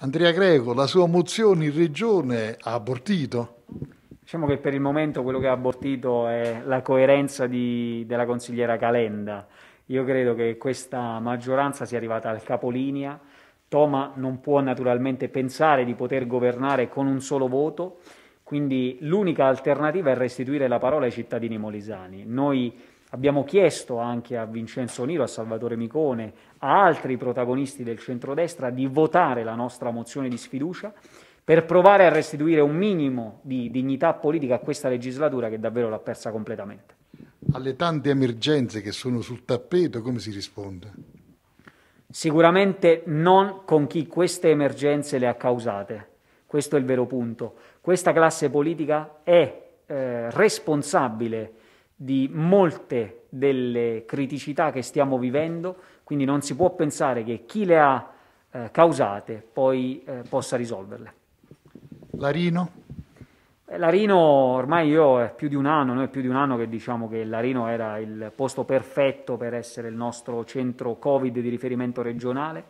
Andrea Greco, la sua mozione in regione ha abortito? Diciamo che per il momento quello che ha abortito è la coerenza di, della consigliera Calenda. Io credo che questa maggioranza sia arrivata al capolinea. Toma non può naturalmente pensare di poter governare con un solo voto, quindi l'unica alternativa è restituire la parola ai cittadini molisani. Noi Abbiamo chiesto anche a Vincenzo Niro, a Salvatore Micone, a altri protagonisti del centrodestra di votare la nostra mozione di sfiducia per provare a restituire un minimo di dignità politica a questa legislatura che davvero l'ha persa completamente. Alle tante emergenze che sono sul tappeto, come si risponde? Sicuramente non con chi queste emergenze le ha causate. Questo è il vero punto. Questa classe politica è eh, responsabile di molte delle criticità che stiamo vivendo, quindi non si può pensare che chi le ha eh, causate poi eh, possa risolverle. Larino? Eh, Larino ormai io è più di un anno, noi è più di un anno che diciamo che Larino era il posto perfetto per essere il nostro centro Covid di riferimento regionale.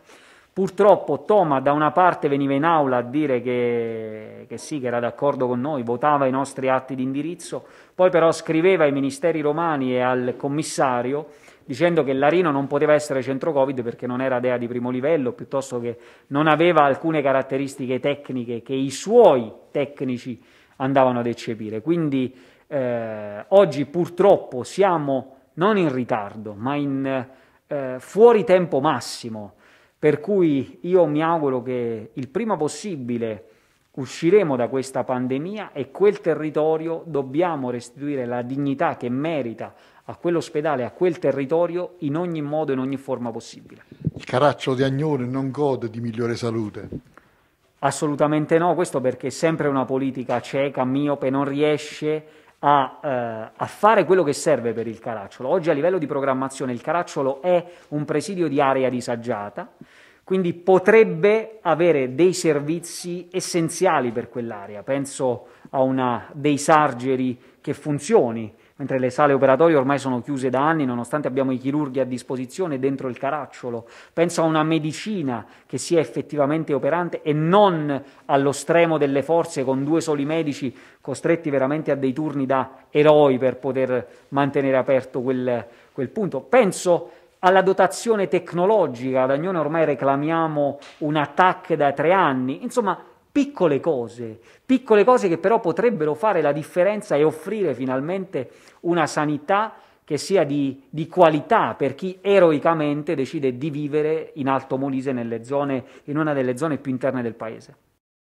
Purtroppo Toma da una parte veniva in aula a dire che, che sì, che era d'accordo con noi, votava i nostri atti di indirizzo, poi però scriveva ai ministeri romani e al commissario dicendo che Larino non poteva essere centro Covid perché non era dea di primo livello, piuttosto che non aveva alcune caratteristiche tecniche che i suoi tecnici andavano ad eccepire. Quindi eh, oggi purtroppo siamo non in ritardo, ma in eh, fuori tempo massimo per cui io mi auguro che il prima possibile usciremo da questa pandemia e quel territorio dobbiamo restituire la dignità che merita a quell'ospedale, a quel territorio, in ogni modo e in ogni forma possibile. Il caracciolo di Agnone non gode di migliore salute? Assolutamente no, questo perché è sempre una politica cieca, miope, non riesce a a, eh, a, fare quello che serve per il caracciolo. Oggi a livello di programmazione il caracciolo è un presidio di area disagiata, quindi potrebbe avere dei servizi essenziali per quell'area. Penso a una dei sargeri che funzioni mentre le sale operatorie ormai sono chiuse da anni nonostante abbiamo i chirurghi a disposizione dentro il caracciolo. Penso a una medicina che sia effettivamente operante e non allo stremo delle forze con due soli medici costretti veramente a dei turni da eroi per poter mantenere aperto quel, quel punto. Penso alla dotazione tecnologica, ad Agnone ormai reclamiamo un attacco da tre anni, insomma piccole cose, piccole cose che però potrebbero fare la differenza e offrire finalmente una sanità che sia di, di, qualità per chi eroicamente decide di vivere in Alto Molise, nelle zone, in una delle zone più interne del paese.